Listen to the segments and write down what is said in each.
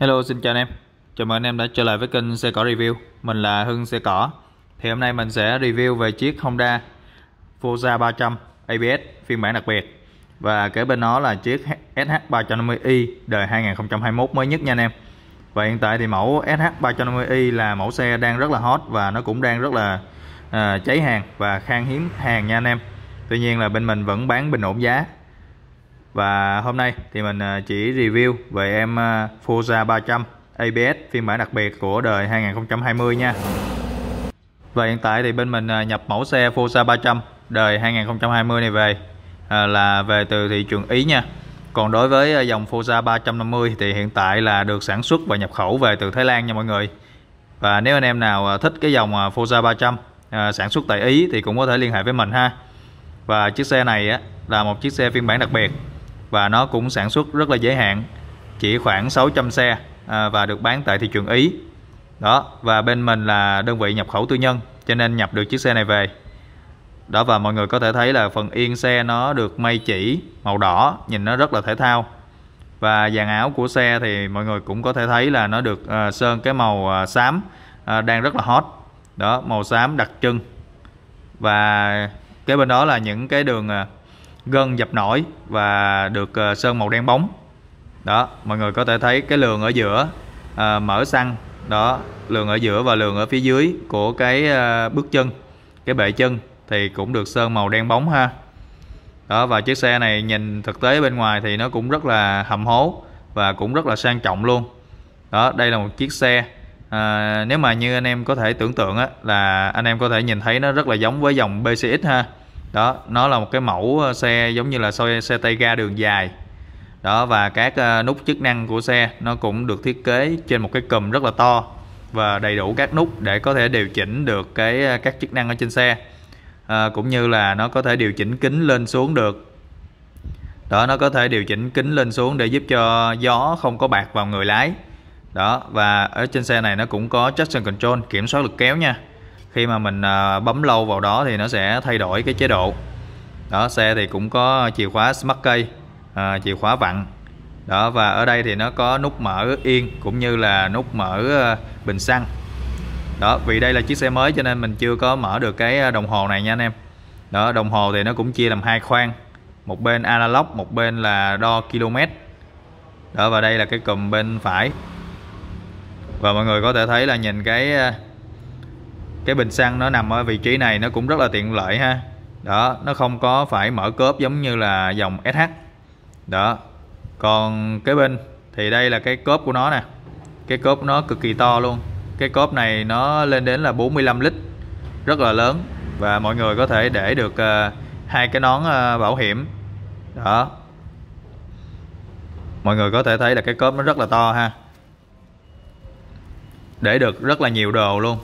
Hello xin chào anh em Chào mừng anh em đã trở lại với kênh xe cỏ review Mình là Hưng xe cỏ Thì hôm nay mình sẽ review về chiếc Honda Forza 300 ABS phiên bản đặc biệt Và kế bên nó là chiếc SH350i đời 2021 mới nhất nha anh em Và hiện tại thì mẫu SH350i là mẫu xe đang rất là hot Và nó cũng đang rất là uh, cháy hàng và khan hiếm hàng nha anh em Tuy nhiên là bên mình vẫn bán bình ổn giá và hôm nay thì mình à, chỉ review về em à, Forza 300 ABS phiên bản đặc biệt của đời 2020 nha và hiện tại thì bên mình à, nhập mẫu xe Forza 300 đời 2020 này về là về từ thị trường Ý nha còn đối với dòng Forza 350 thì hiện tại là được sản xuất và nhập khẩu về từ Thái Lan nha mọi người và nếu anh em nào thích cái dòng Forza 300 sản xuất tại Ý thì cũng có thể liên hệ với mình ha và chiếc xe này á, là một chiếc xe phiên bản đặc biệt và nó cũng sản xuất rất là giới hạn chỉ khoảng 600 xe à, và được bán tại thị trường Ý đó và bên mình là đơn vị nhập khẩu tư nhân cho nên nhập được chiếc xe này về đó và mọi người có thể thấy là phần yên xe nó được may chỉ màu đỏ nhìn nó rất là thể thao và dàn áo của xe thì mọi người cũng có thể thấy là nó được à, sơn cái màu à, xám đang rất là hot đó màu xám đặc trưng và cái bên đó là những cái đường gân dập nổi và được ờ, sơn màu đen bóng đó mọi người có thể thấy cái lường ở giữa à, mở xăng đó lường ở giữa và lường ở phía dưới của cái à, bước chân cái bệ chân thì cũng được sơn màu đen bóng ha đó và chiếc xe này nhìn thực tế bên ngoài thì nó cũng rất là hầm hố và cũng rất là sang trọng luôn đó đây là một chiếc xe à, nếu mà như anh em có thể tưởng tượng á là anh em có thể nhìn thấy nó rất là giống với dòng BCX ha đó nó là một cái mẫu ờ, xe giống như là xe, xe tay ga đường dài đó và các ờ, nút chức năng của xe nó cũng được thiết kế trên một cái cùm rất là to và đầy đủ các nút để có thể điều chỉnh được cái ờ, các chức năng ở trên xe à, cũng như là nó có thể điều chỉnh kính lên xuống được đó nó có thể điều chỉnh kính lên xuống để giúp cho gió không có bạc vào người lái đó và ở trên xe này nó cũng có traction control kiểm soát lực kéo nha khi mà mình à, bấm lâu vào đó thì nó sẽ thay đổi cái chế độ đó xe thì cũng có chìa khóa smart key à, chìa khóa vặn đó và ở đây thì nó có nút mở yên cũng như là nút mở ờ, bình xăng đó vì đây là chiếc xe mới cho nên mình chưa có mở được cái à, đồng hồ này nha anh em đó đồng hồ thì nó cũng chia làm hai khoang một bên analog một bên là đo km đó và đây là cái cụm bên phải và mọi người có thể thấy là nhìn cái à, cái bình xăng nó nằm ở vị trí này nó cũng rất là tiện lợi ha đó nó không có phải mở cốp giống như là dòng SH đó còn cái bên thì đây là cái cốp của nó nè cái cốp nó cực kỳ to luôn cái cốp này nó lên đến là 45 lít rất là lớn và mọi người có thể để được uh, hai cái nón uh, bảo hiểm đó mọi người có thể thấy là cái cốp nó rất là to ha để được rất là nhiều đồ luôn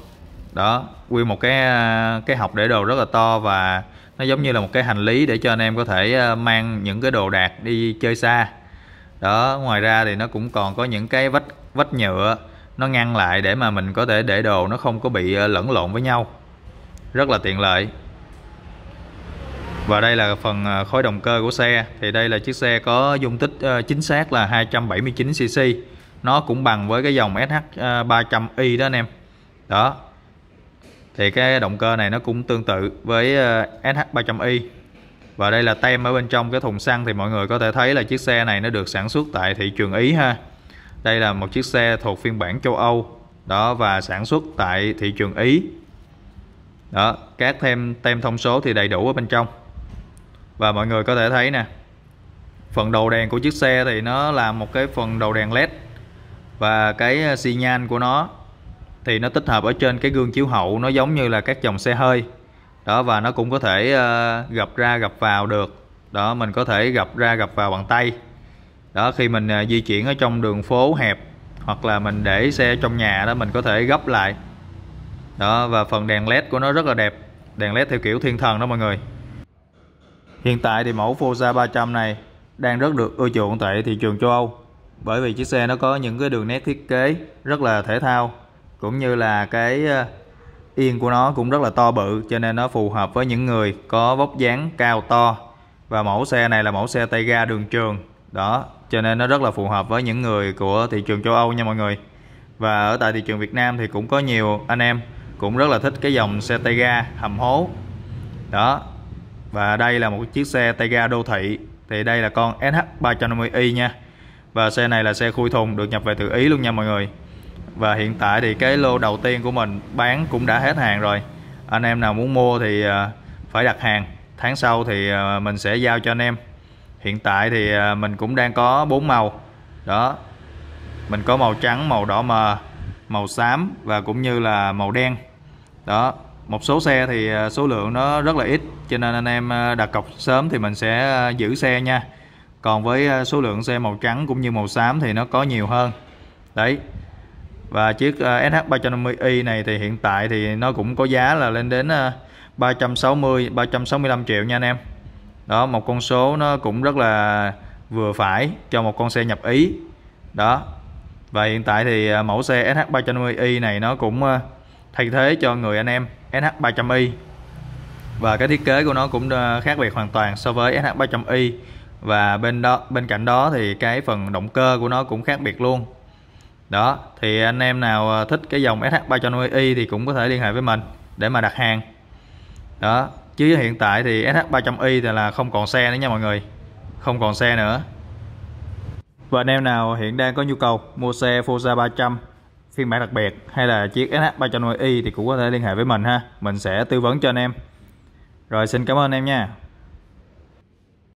đó nguyên một cái à, cái học để đồ rất là to và nó giống như là một cái hành lý để cho anh em có thể à, mang những cái đồ đạc đi chơi xa đó ngoài ra thì nó cũng còn có những cái vách vách nhựa nó ngăn lại để mà mình có thể để đồ nó không có bị à, lẫn lộn với nhau rất là tiện lợi và đây là phần khối động cơ của xe thì đây là chiếc xe có dung tích chính xác là 279cc nó cũng bằng với cái dòng SH 300i đó anh em đó thì cái động cơ này nó cũng tương tự với ờ, SH300i và đây là tem ở bên trong cái thùng xăng thì mọi người có thể thấy là chiếc xe này nó được sản xuất tại thị trường Ý ha đây là một chiếc xe thuộc phiên bản châu Âu đó và sản xuất tại thị trường Ý đó các thêm tem thông số thì đầy đủ ở bên trong và mọi người có thể thấy nè phần đầu đèn của chiếc xe thì nó là một cái phần đầu đèn led và cái ờ, xi nhan của nó thì nó tích hợp ở trên cái gương chiếu hậu nó giống như là các dòng xe hơi đó và nó cũng có thể uh, ờ, gập ra gập vào được đó mình có thể gập ra gập vào bằng tay đó khi mình uh, di chuyển ở trong đường phố hẹp hoặc là mình để xe trong nhà đó mình có thể gấp lại đó và phần đèn led của nó rất là đẹp đèn led theo kiểu thiên thần đó mọi người hiện tại thì mẫu Forza 300 này đang rất được ưa chuộng tại thị trường châu Âu bởi vì chiếc xe nó có những cái đường nét thiết kế rất là thể thao cũng như là cái ờ, yên của nó cũng rất là to bự cho nên nó phù hợp với những người có vóc dáng cao to và mẫu xe này là mẫu xe tay ga đường trường đó cho nên nó rất là phù hợp với những người của thị trường châu Âu nha mọi người và ở tại thị trường Việt Nam thì cũng có nhiều anh em cũng rất là thích cái dòng xe tay ga hầm hố đó và đây là một chiếc xe tay ga đô thị thì đây là con SH 350i nha và xe này là xe khui thùng được nhập về từ Ý luôn nha mọi người và hiện tại thì cái lô đầu tiên của mình bán cũng đã hết hàng rồi anh em nào muốn mua thì à, phải đặt hàng tháng sau thì à, mình sẽ giao cho anh em hiện tại thì à, mình cũng đang có bốn màu đó mình có màu trắng màu đỏ mờ màu xám và cũng như là màu đen đó một số xe thì số lượng nó rất là ít cho nên anh em đặt cọc sớm thì mình sẽ giữ xe nha còn với số lượng xe màu trắng cũng như màu xám thì nó có nhiều hơn đấy và chiếc ờ, SH 350i này thì hiện tại thì nó cũng có giá là lên đến 360 ờ, 365 triệu nha anh em đó một con số nó cũng rất là vừa phải cho một con xe nhập ý đó và hiện tại thì ờ, mẫu xe SH 350i này nó cũng thay thế cho người anh em SH 300i và cái thiết kế của nó cũng khác biệt hoàn toàn so với SH 300i và bên đó bên cạnh đó thì cái phần động cơ của nó cũng khác biệt luôn đó thì anh em nào ờ, thích cái dòng SH 350i thì cũng có thể liên hệ với mình để mà đặt hàng đó chứ hiện tại thì SH 300i thì là không còn xe nữa nha mọi người không còn xe nữa và anh em nào hiện đang có nhu cầu mua xe Forza 300 phiên bản đặc biệt hay là chiếc SH 300 i thì cũng có thể liên hệ với mình ha mình sẽ tư vấn cho anh em rồi xin cảm ơn em nha